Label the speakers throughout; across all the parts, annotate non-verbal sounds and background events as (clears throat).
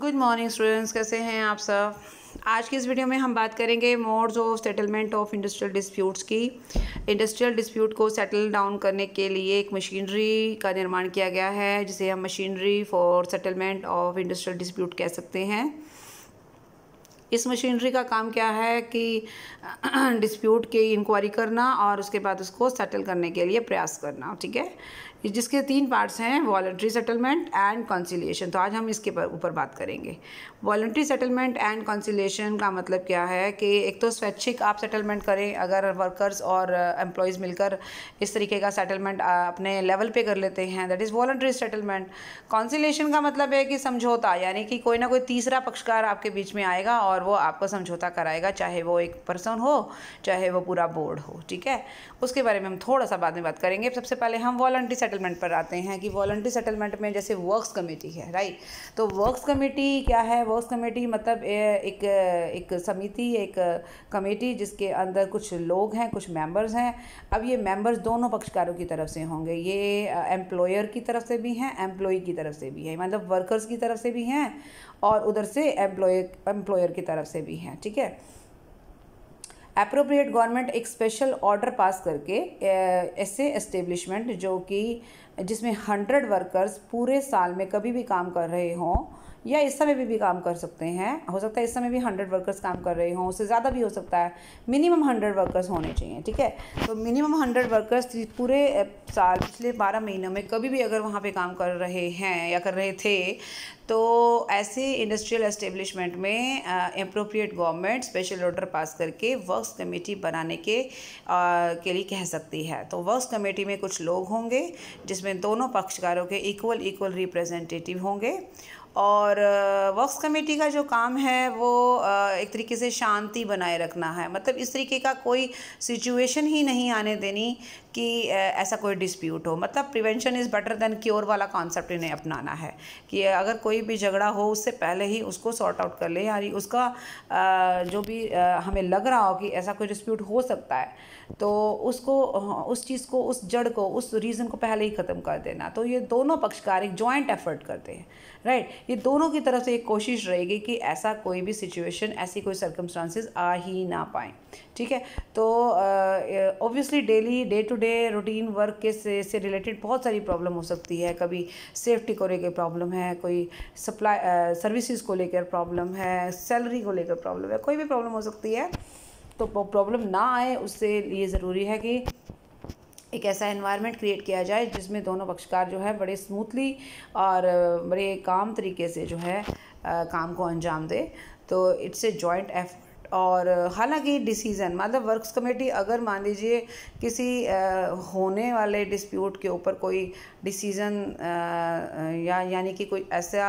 Speaker 1: Good morning students कैसे हैं आप सब आज की इस वीडियो में हम बात करेंगे modes of settlement of industrial disputes की इंडस्ट्रियल डिस्प्यूट को सेटल डाउन करने के लिए एक मशीनरी का निर्माण किया गया है जिसे हम machinery for settlement of industrial dispute कह सकते हैं इस मशीनरी का काम क्या है कि डिस्प्यूट (clears throat) की इंक्वायरी करना और उसके बाद उसको सेटल करने के लिए प्रयास करना ठीक है जिसके तीन पार्ट्स हैं वॉल्ट्री सेटलमेंट एंड कॉन्सिलेशन तो आज हम इसके ऊपर बात करेंगे वॉल्ट्री सेटलमेंट एंड कॉन्सिलेशन का मतलब क्या है कि एक तो स्वैच्छिक आप सेटलमेंट करें अगर वर्कर्स और एम्प्लॉयज़ uh, मिलकर इस तरीके का सेटलमेंट uh, अपने लेवल पे कर लेते हैं that is voluntary settlement conciliation का मतलब है कि समझौता यानी कि कोई ना कोई तीसरा पक्षकार आपके बीच में आएगा और वो आपको समझौता कराएगा चाहे वो एक पर्सन हो चाहे वो पूरा बोर्ड हो ठीक है उसके बारे में हम थोड़ा सा बाद में बात करेंगे सबसे पहले हम वॉल्ट्री सेटलमेंट पर आते हैं कि वॉलंट्री सेटलमेंट में जैसे वर्क्स कमेटी है राइट तो वर्क्स कमेटी क्या है वर्क्स कमेटी मतलब एक एक समिति एक कमेटी जिसके अंदर कुछ लोग हैं कुछ मेंबर्स हैं अब ये मेंबर्स दोनों पक्षकारों की तरफ से होंगे ये एम्प्लॉयर की तरफ से भी हैं एम्प्लॉय की तरफ से भी है मतलब वर्कर्स की तरफ से भी हैं और उधर से एम्प्लॉय एम्प्लॉयर की तरफ से भी हैं ठीक है अप्रोप्रिएट गवर्नमेंट एक स्पेशल ऑर्डर पास करके ऐसे एस्टेब्लिशमेंट जो कि जिसमें हंड्रेड वर्कर्स पूरे साल में कभी भी काम कर रहे हों या इस समय भी, भी काम कर सकते हैं हो सकता है इस समय भी हंड्रेड वर्कर्स काम कर रहे हों उससे ज़्यादा भी हो सकता है मिनिमम हंड्रेड वर्कर्स होने चाहिए ठीक है तो मिनिमम हंड्रेड वर्कर्स पूरे साल पिछले बारह महीनों में कभी भी अगर वहाँ पे काम कर रहे हैं या कर रहे थे तो ऐसे इंडस्ट्रियल एस्टेब्लिशमेंट में appropriate government special order pass करके वर्क्स कमेटी बनाने के आ, के लिए कह सकती है तो वर्क्स कमेटी में कुछ लोग होंगे जिस जिसमें दोनों पक्षकारों के इक्वल इक्वल रिप्रेजेंटेटिव होंगे और वक्स कमेटी का जो काम है वो एक तरीके से शांति बनाए रखना है मतलब इस तरीके का कोई सिचुएशन ही नहीं आने देनी कि ऐसा कोई डिस्प्यूट हो मतलब prevention is better than cure वाला कॉन्सेप्ट इन्हें अपनाना है कि अगर कोई भी झगड़ा हो उससे पहले ही उसको सॉर्ट आउट कर लें यानी उसका जो भी हमें लग रहा हो कि ऐसा कोई डिस्प्यूट हो सकता है तो उसको हाँ, उस चीज़ को उस जड़ को उस रीज़न को पहले ही ख़त्म कर देना तो ये दोनों पक्षकार एक जॉइंट एफर्ट करते हैं राइट right? ये दोनों की तरफ से एक कोशिश रहेगी कि ऐसा कोई भी सिचुएशन ऐसी कोई सर्कमस्टांसिस आ ही ना पाएँ ठीक है तो obviously daily day to day routine work के से, से रिलेटेड बहुत सारी प्रॉब्लम हो सकती है कभी सेफ्टी को लेकर प्रॉब्लम है कोई सप्लाई सर्विसेज को लेकर प्रॉब्लम है सैलरी को लेकर प्रॉब्लम है कोई भी प्रॉब्लम हो सकती है तो प्रॉब्लम ना आए उससे ये ज़रूरी है कि एक ऐसा इन्वायरमेंट क्रिएट किया जाए जिसमें दोनों पक्षकार जो है बड़े स्मूथली और बड़े काम तरीके से जो है आ, काम को अंजाम दे तो इट्स ए जॉइंट एफर्ट और हालांकि डिसीज़न मतलब वर्क्स कमेटी अगर मान लीजिए किसी आ, होने वाले डिस्प्यूट के ऊपर कोई डिसीज़न या यानी कि कोई ऐसा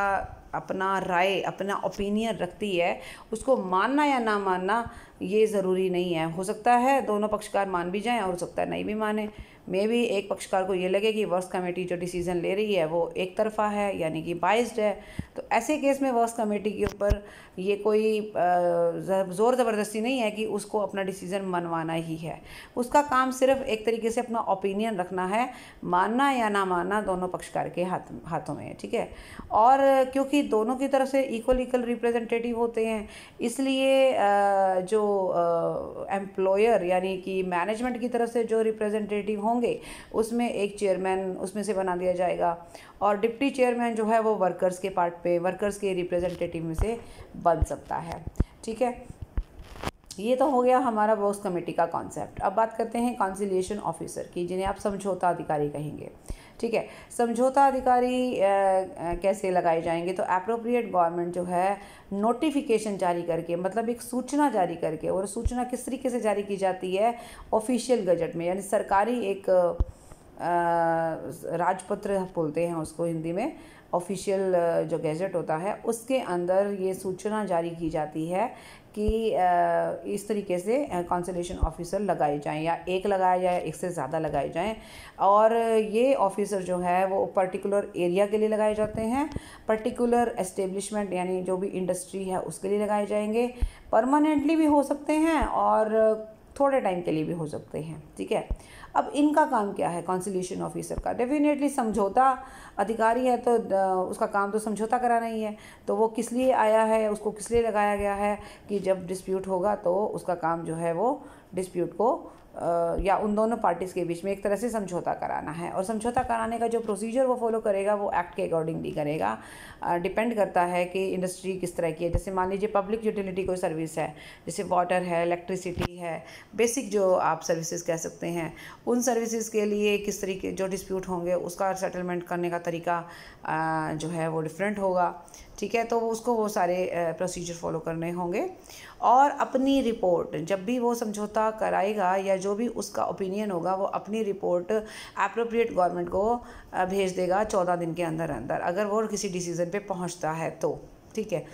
Speaker 1: अपना राय अपना ओपिनियन रखती है उसको मानना या ना मानना ये ज़रूरी नहीं है हो सकता है दोनों पक्षकार मान भी जाएं और हो सकता है नहीं भी माने मे भी एक पक्षकार को ये लगे कि वर्स कमेटी जो डिसीज़न ले रही है वो एक तरफा है यानी कि बाइस्ड है तो ऐसे केस में वर्स कमेटी के ऊपर ये कोई ज़ोर ज़बरदस्ती नहीं है कि उसको अपना डिसीज़न मनवाना ही है उसका काम सिर्फ एक तरीके से अपना ओपिनियन रखना है मानना या ना मानना दोनों पक्षकार के हाथ हाथों में है ठीक है और क्योंकि दोनों की तरफ से इक्वल इक्वल रिप्रेजेंटेटिव होते हैं इसलिए जो एम्प्लॉयर यानी कि मैनेजमेंट की तरफ से जो रिप्रेजेंटेटिव होंगे उसमें एक चेयरमैन उसमें से बना दिया जाएगा और डिप्टी चेयरमैन जो है वो वर्कर्स के पार्ट पे वर्कर्स के रिप्रेजेंटेटिव में से बन सकता है ठीक है ये तो हो गया हमारा बॉस कमेटी का कॉन्सेप्ट अब बात करते हैं कॉन्सिलिएशन ऑफिसर की जिन्हें आप समझौता अधिकारी कहेंगे ठीक है समझौता अधिकारी आ, आ, कैसे लगाए जाएंगे तो अप्रोप्रिएट गवर्नमेंट जो है नोटिफिकेशन जारी करके मतलब एक सूचना जारी करके और सूचना किस तरीके से जारी की जाती है ऑफिशियल गजट में यानी सरकारी एक राजपत्र बोलते हैं उसको हिंदी में ऑफिशियल जो गैजेट होता है उसके अंदर ये सूचना जारी की जाती है कि इस तरीके से कॉन्सलेशन ऑफिसर लगाए जाएं या एक लगाया जाए एक से ज़्यादा लगाए जाएं और ये ऑफिसर जो है वो पर्टिकुलर एरिया के लिए लगाए जाते हैं पर्टिकुलर एस्टेब्लिशमेंट यानी जो भी इंडस्ट्री है उसके लिए लगाए जाएंगे परमानेंटली भी हो सकते हैं और थोड़े टाइम के लिए भी हो सकते हैं ठीक है अब इनका काम क्या है कॉन्सिलेशन ऑफिसर का डेफिनेटली समझौता अधिकारी है तो उसका काम तो समझौता कराना ही है तो वो किस लिए आया है उसको किस लिए लगाया गया है कि जब डिस्प्यूट होगा तो उसका काम जो है वो डिस्प्यूट को या उन दोनों पार्टीज़ के बीच में एक तरह से समझौता कराना है और समझौता कराने का जो प्रोसीजर वो फॉलो करेगा वो एक्ट के अकॉर्डिंगली करेगा डिपेंड करता है कि इंडस्ट्री किस तरह की है जैसे मान लीजिए पब्लिक यूटिलिटी कोई सर्विस है जैसे वाटर है इलेक्ट्रिसिटी है बेसिक जो आप सर्विसेज कह सकते हैं उन सर्विसेज के लिए किस तरीके जो डिस्प्यूट होंगे उसका सेटलमेंट करने का तरीका जो है वो डिफरेंट होगा ठीक है तो उसको वो सारे प्रोसीजर फॉलो करने होंगे और अपनी रिपोर्ट जब भी वो समझौता कराएगा या जो भी उसका ओपिनियन होगा वो अपनी रिपोर्ट अप्रोप्रिएट गवर्नमेंट को भेज देगा चौदह दिन के अंदर अंदर अगर वो किसी डिसीज़न पे पहुंचता है तो ठीक है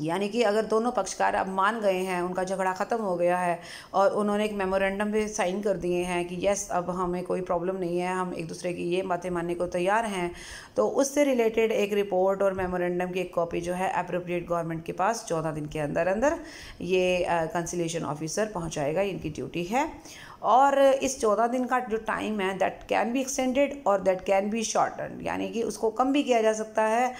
Speaker 1: यानी कि अगर दोनों पक्षकार अब मान गए हैं उनका झगड़ा ख़त्म हो गया है और उन्होंने एक मेमोरेंडम भी साइन कर दिए हैं कि यस अब हमें कोई प्रॉब्लम नहीं है हम एक दूसरे की ये बातें मानने को तैयार हैं तो उससे रिलेटेड एक रिपोर्ट और मेमोरेंडम की एक कॉपी जो है अप्रोप्रिएट गवर्नमेंट के पास चौदह दिन के अंदर अंदर ये कंसिलेशन ऑफिसर पहुँचाएगा इनकी ड्यूटी है और इस चौदह दिन का जो टाइम है दैट कैन बी एक्सटेंडेड और दैट कैन बी शॉर्टन यानी कि उसको कम भी किया जा सकता है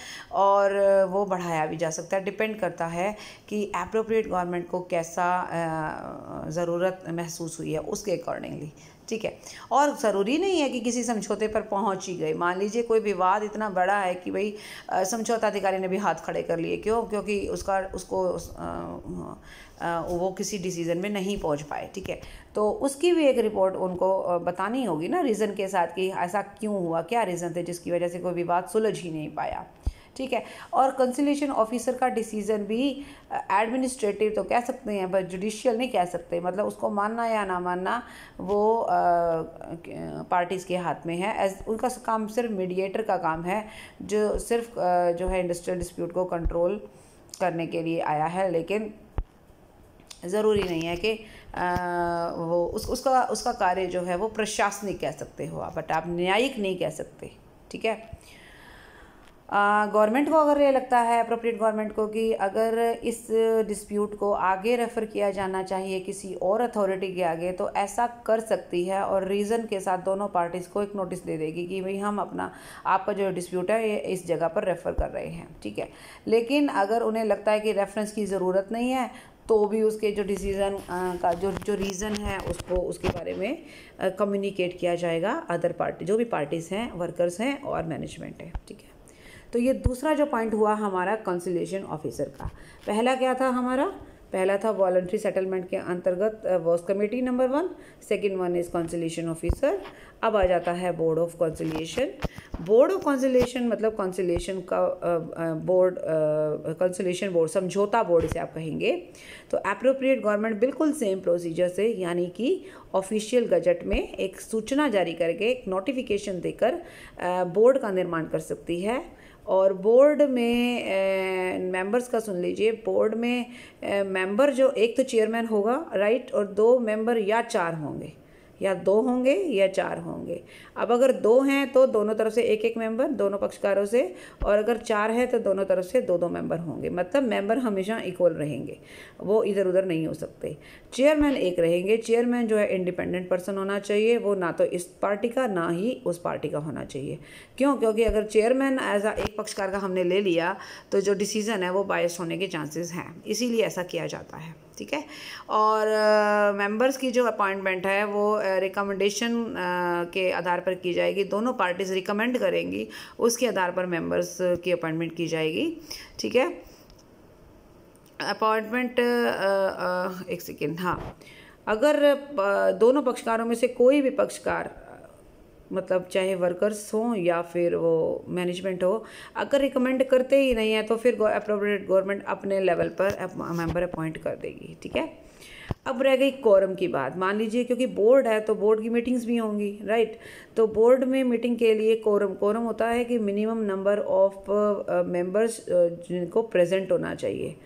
Speaker 1: और वो बढ़ाया भी जा सकता है डिपेंड करता है कि अप्रोप्रिएट गवर्नमेंट को कैसा ज़रूरत महसूस हुई है उसके अकॉर्डिंगली ठीक है और ज़रूरी नहीं है कि किसी समझौते पर पहुंच ही गए मान लीजिए कोई विवाद इतना बड़ा है कि भाई समझौता अधिकारी ने भी हाथ खड़े कर लिए क्यों क्योंकि उसका उसको उस, आ, आ, वो किसी डिसीज़न में नहीं पहुंच पाए ठीक है तो उसकी भी एक रिपोर्ट उनको बतानी होगी ना रीज़न के साथ कि ऐसा क्यों हुआ क्या रीज़न थे जिसकी वजह से कोई विवाद सुलझ ही नहीं पाया ठीक है और कंसिलेशन ऑफिसर का डिसीज़न भी एडमिनिस्ट्रेटिव तो कह सकते हैं पर जुडिशियल नहीं कह सकते मतलब उसको मानना या ना मानना वो पार्टीज़ के हाथ में है एज उनका काम सिर्फ मीडिएटर का काम है जो सिर्फ आ, जो है इंडस्ट्रियल डिस्प्यूट को कंट्रोल करने के लिए आया है लेकिन ज़रूरी नहीं है कि आ, वो उस उसका उसका कार्य जो है वो प्रशासनिक कह सकते हो आप बट आप न्यायिक नहीं कह सकते ठीक है गवर्नमेंट को अगर ये लगता है अप्रोप्रिएट गवर्नमेंट को कि अगर इस डिस्प्यूट को आगे रेफ़र किया जाना चाहिए किसी और अथॉरिटी के आगे तो ऐसा कर सकती है और रीज़न के साथ दोनों पार्टीज़ को एक नोटिस दे देगी कि भाई हम अपना आपका जो डिस्प्यूट है ये इस जगह पर रेफ़र कर रहे हैं ठीक है लेकिन अगर उन्हें लगता है कि रेफरेंस की ज़रूरत नहीं है तो भी उसके जो डिसीज़न का जो जो रीज़न है उसको उसके बारे में कम्युनिकेट किया जाएगा अदर पार्टी जो भी पार्टीज़ हैं वर्कर्स हैं और मैनेजमेंट है ठीक है तो ये दूसरा जो पॉइंट हुआ हमारा कंसिलेशन ऑफिसर का पहला क्या था हमारा पहला था वॉल्ट्री सेटलमेंट के अंतर्गत वॉस committee number one second one is conciliation officer अब आ जाता है board of conciliation board of conciliation मतलब कॉन्सिलेशन का बोर्ड कॉन्सिलेशन बोर्ड समझौता बोर्ड इसे आप कहेंगे तो अप्रोप्रिएट गवर्नमेंट बिल्कुल सेम प्रोसीजर से यानी कि ऑफिशियल गजट में एक सूचना जारी करके एक नोटिफिकेशन देकर बोर्ड का निर्माण कर सकती है और बोर्ड में मेंबर्स का सुन लीजिए बोर्ड में मेंबर जो एक तो चेयरमैन होगा राइट और दो मेंबर या चार होंगे या दो होंगे या चार होंगे अब अगर दो हैं तो दोनों तरफ से एक एक मेंबर दोनों पक्षकारों से और अगर चार है तो दोनों तरफ से दो दो मेंबर होंगे मतलब मेंबर हमेशा इक्वल रहेंगे वो इधर उधर नहीं हो सकते चेयरमैन एक रहेंगे चेयरमैन जो है इंडिपेंडेंट पर्सन होना चाहिए वो ना तो इस पार्टी का ना ही उस पार्टी का होना चाहिए क्यों क्योंकि अगर चेयरमैन एज आ एक पक्षकार का हमने ले लिया तो जो डिसीज़न है वो बायस होने के चांसेस हैं इसीलिए ऐसा किया जाता है ठीक है और मेंबर्स की जो अपॉइंटमेंट है वो रिकमेंडेशन के आधार पर की जाएगी दोनों पार्टीज़ रिकमेंड करेंगी उसके आधार पर मेंबर्स की अपॉइंटमेंट की जाएगी ठीक है अपॉइंटमेंट एक सेकेंड हाँ अगर दोनों पक्षकारों में से कोई भी पक्षकार मतलब चाहे वर्कर्स हों या फिर वो मैनेजमेंट हो अगर रिकमेंड करते ही नहीं है तो फिर अप्रोप्रिएट गवर्नमेंट अपने लेवल पर मेंबर अपॉइंट कर देगी ठीक है अब रह गई कोरम की बात मान लीजिए क्योंकि बोर्ड है तो बोर्ड की मीटिंग्स भी होंगी राइट तो बोर्ड में मीटिंग के लिए कोरम कोरम होता है कि मिनिमम नंबर ऑफ मेंबर्स जिनको प्रेजेंट होना चाहिए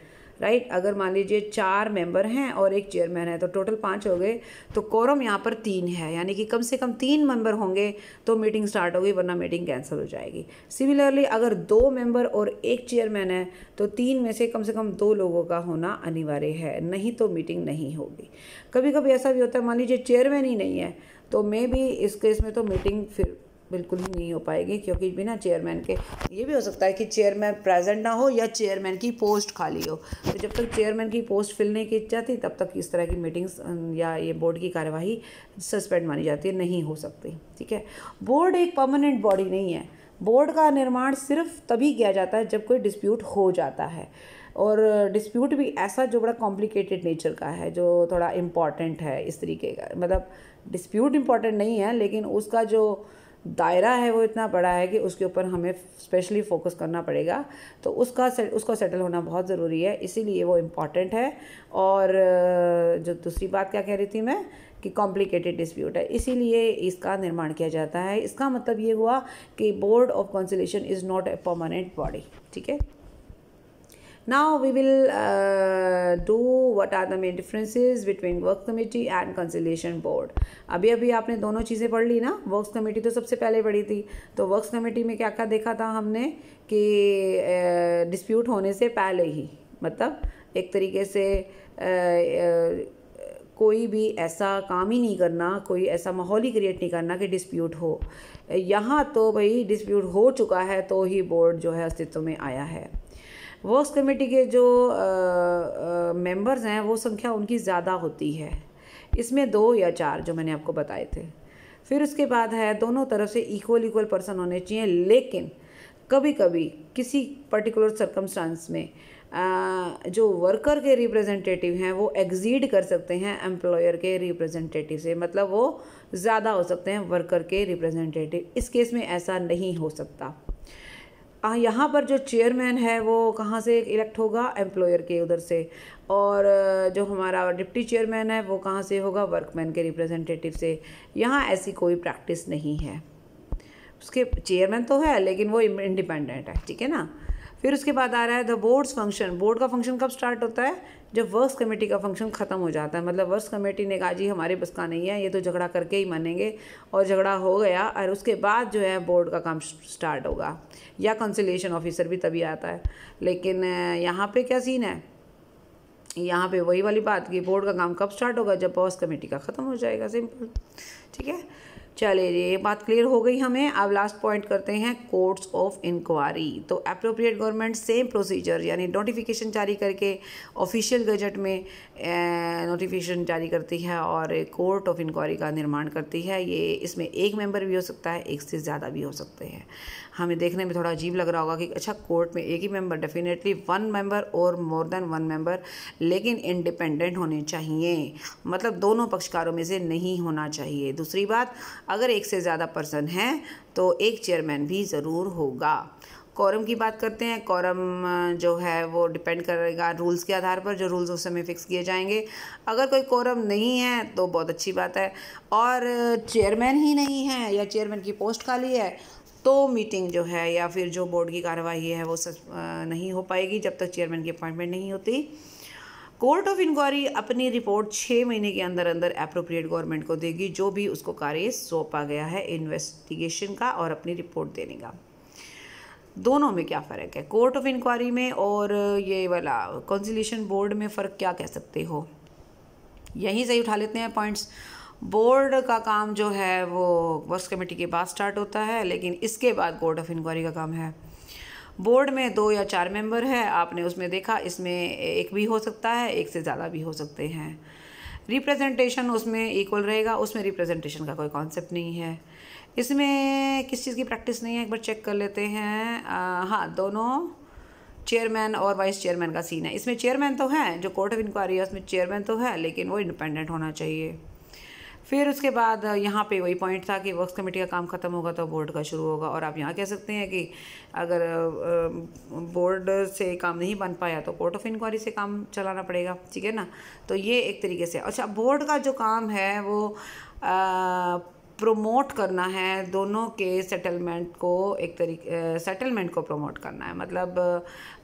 Speaker 1: राइट अगर मान लीजिए चार मेंबर हैं और एक चेयरमैन है तो टोटल पाँच हो गए तो कोरम यहाँ पर तीन है यानी कि कम से कम तीन मेंबर होंगे तो मीटिंग स्टार्ट होगी वरना मीटिंग कैंसिल हो जाएगी सिमिलरली अगर दो मेंबर और एक चेयरमैन है तो तीन में से कम से कम दो लोगों का होना अनिवार्य है नहीं तो मीटिंग नहीं होगी कभी कभी ऐसा भी होता है मान लीजिए चेयरमैन ही नहीं है तो मे भी इस केस में तो मीटिंग फिर बिल्कुल ही नहीं हो पाएगी क्योंकि बिना चेयरमैन के ये भी हो सकता है कि चेयरमैन प्रेजेंट ना हो या चेयरमैन की पोस्ट खाली हो तो जब तक चेयरमैन की पोस्ट फिल नहीं की जाती तब तक इस तरह की मीटिंग्स या ये बोर्ड की कार्यवाही सस्पेंड मानी जाती है नहीं हो सकती ठीक है बोर्ड एक परमानेंट बॉडी नहीं है बोर्ड का निर्माण सिर्फ तभी किया जाता है जब कोई डिस्प्यूट हो जाता है और डिस्प्यूट भी ऐसा जो बड़ा कॉम्प्लिकेटेड नेचर का है जो थोड़ा इम्पॉर्टेंट है इस तरीके का मतलब डिस्प्यूट इम्पॉर्टेंट नहीं है लेकिन उसका जो दायरा है वो इतना बड़ा है कि उसके ऊपर हमें स्पेशली फोकस करना पड़ेगा तो उसका से, उसको सेटल होना बहुत ज़रूरी है इसीलिए वो इम्पॉर्टेंट है और जो दूसरी बात क्या कह रही थी मैं कि कॉम्प्लिकेटेड डिस्प्यूट है इसीलिए इसका निर्माण किया जाता है इसका मतलब ये हुआ कि board of conciliation is not a permanent body ठीक है Now we will uh, do what are the main differences between works committee and conciliation board. अभी अभी आपने दोनों चीज़ें पढ़ ली ना वर्क्स कमेटी तो सबसे पहले पढ़ी थी तो वर्क्स कमेटी में क्या क्या देखा था हमने कि डिस्प्यूट होने से पहले ही मतलब एक तरीके से uh, uh, कोई भी ऐसा काम ही नहीं करना कोई ऐसा माहौल ही क्रिएट नहीं करना कि डिस्प्यूट हो यहाँ तो भाई डिस्प्यूट हो चुका है तो ही बोर्ड जो है अस्तित्व में आया है वर्क्स कमेटी के जो मेंबर्स हैं वो संख्या उनकी ज़्यादा होती है इसमें दो या चार जो मैंने आपको बताए थे फिर उसके बाद है दोनों तरफ से इक्वल इक्वल पर्सन होने चाहिए लेकिन कभी कभी किसी पर्टिकुलर सर्कमस्टांस में जो वर्कर के रिप्रेजेंटेटिव हैं वो एग्जीड कर सकते हैं एम्प्लॉयर के रिप्रेजेंटेटिव से मतलब वो ज़्यादा हो सकते हैं वर्कर के रिप्रेजेंटेटिव इस केस में ऐसा नहीं हो सकता यहाँ पर जो चेयरमैन है वो कहाँ से इलेक्ट होगा एम्प्लॉयर के उधर से और जो हमारा डिप्टी चेयरमैन है वो कहाँ से होगा वर्कमैन के रिप्रेजेंटेटिव से यहाँ ऐसी कोई प्रैक्टिस नहीं है उसके चेयरमैन तो है लेकिन वो इंडिपेंडेंट है ठीक है ना फिर उसके बाद आ रहा है द बोर्ड्स फंक्शन बोर्ड का फंक्शन कब स्टार्ट होता है जब वर्क्स कमेटी का फंक्शन ख़त्म हो जाता है मतलब वर्क्स कमेटी ने कहा जी हमारे बस का नहीं है ये तो झगड़ा करके ही मानेंगे और झगड़ा हो गया और उसके बाद जो है बोर्ड का काम स्टार्ट होगा या कंसिलेशन ऑफिसर भी तभी आता है लेकिन यहाँ पे क्या सीन है यहाँ पे वही वाली बात कि बोर्ड का काम कब स्टार्ट होगा जब वर्क्स कमेटी का ख़त्म हो जाएगा सिंपल ठीक है चले ये बात क्लियर हो गई हमें अब लास्ट पॉइंट करते हैं कोर्ट्स ऑफ इंक्वायरी तो अप्रोप्रिएट गवर्नमेंट सेम प्रोसीजर यानी नोटिफिकेशन जारी करके ऑफिशियल गजट में नोटिफिकेशन जारी करती है और कोर्ट ऑफ इंक्वायरी का निर्माण करती है ये इसमें एक मेंबर भी हो सकता है एक से ज़्यादा भी हो सकते हैं हमें देखने में थोड़ा अजीब लग रहा होगा कि अच्छा कोर्ट में एक ही मेम्बर डेफिनेटली वन मेंबर और मोर देन वन मेंबर लेकिन इंडिपेंडेंट होने चाहिए मतलब दोनों पक्षकारों में से नहीं होना चाहिए दूसरी बात अगर एक से ज़्यादा पर्सन हैं तो एक चेयरमैन भी ज़रूर होगा कॉरम की बात करते हैं कॉरम जो है वो डिपेंड करेगा रूल्स के आधार पर जो रूल्स उस समय फिक्स किए जाएंगे अगर कोई कॉरम नहीं है तो बहुत अच्छी बात है और चेयरमैन ही नहीं है या चेयरमैन की पोस्ट खाली है तो मीटिंग जो है या फिर जो बोर्ड की कार्यवाही है वो सच नहीं हो पाएगी जब तक चेयरमैन की अपॉइंटमेंट नहीं होती कोर्ट ऑफ इंक्वायरी अपनी रिपोर्ट छः महीने के अंदर अंदर अप्रोप्रिएट गवर्नमेंट को देगी जो भी उसको कार्य सौंपा गया है इन्वेस्टिगेशन का और अपनी रिपोर्ट देने का दोनों में क्या फ़र्क है कोर्ट ऑफ इंक्वायरी में और ये वाला कौंसिलेशन बोर्ड में फ़र्क क्या कह सकते हो यहीं से उठा लेते हैं पॉइंट्स बोर्ड का काम जो है वो वर्क कमेटी के बाद स्टार्ट होता है लेकिन इसके बाद कोर्ट ऑफ इंक्वायरी का काम है बोर्ड में दो या चार मेंबर हैं आपने उसमें देखा इसमें एक भी हो सकता है एक से ज़्यादा भी हो सकते हैं रिप्रेजेंटेशन उसमें इक्वल रहेगा उसमें रिप्रेजेंटेशन का कोई कॉन्सेप्ट नहीं है इसमें किस चीज़ की प्रैक्टिस नहीं है एक बार चेक कर लेते हैं हाँ दोनों चेयरमैन और वाइस चेयरमैन का सीन है इसमें चेयरमैन तो है जो कोर्ट ऑफ इंक्वायरी है उसमें चेयरमैन तो है लेकिन वो इंडिपेंडेंट होना चाहिए फिर उसके बाद यहाँ पे वही पॉइंट था कि वर्क्स कमेटी का काम ख़त्म होगा तो बोर्ड का शुरू होगा और आप यहाँ कह सकते हैं कि अगर बोर्ड से काम नहीं बन पाया तो कोर्ट ऑफ इंक्वायरी से काम चलाना पड़ेगा ठीक है ना तो ये एक तरीके से अच्छा बोर्ड का जो काम है वो आ, प्रमोट करना है दोनों के सेटलमेंट को एक तरीके सेटलमेंट को प्रमोट करना है मतलब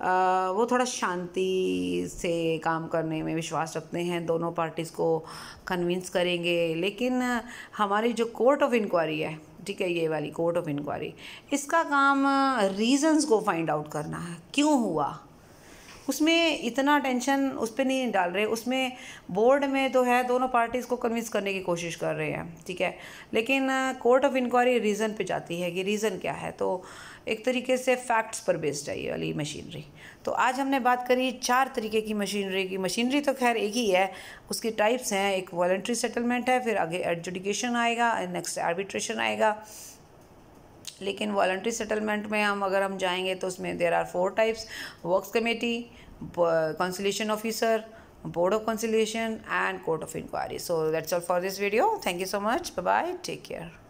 Speaker 1: आ, वो थोड़ा शांति से काम करने में विश्वास रखते हैं दोनों पार्टीज़ को कन्विंस करेंगे लेकिन हमारी जो कोर्ट ऑफ इंक्वायरी है ठीक है ये वाली कोर्ट ऑफ इंक्वायरी इसका काम रीजंस को फाइंड आउट करना है क्यों हुआ उसमें इतना टेंशन उस पर नहीं डाल रहे उसमें बोर्ड में तो है दोनों पार्टीज़ को कन्विंस करने की कोशिश कर रहे हैं ठीक है लेकिन कोर्ट ऑफ इंक्वायरी रीज़न पे जाती है कि रीज़न क्या है तो एक तरीके से फैक्ट्स पर बेस्ड है ये वाली मशीनरी तो आज हमने बात करी चार तरीके की मशीनरी की मशीनरी तो खैर एक ही है उसकी टाइप्स हैं एक वॉल्ट्री सेटलमेंट है फिर आगे एडजुडिकेशन आएगा नेक्स्ट आर्बिट्रेशन आएगा लेकिन वॉल्ट्री सेटलमेंट में हम अगर हम जाएंगे तो उसमें there are four types works committee conciliation officer board of conciliation and court of inquiry so that's all for this video thank you so much bye bye take care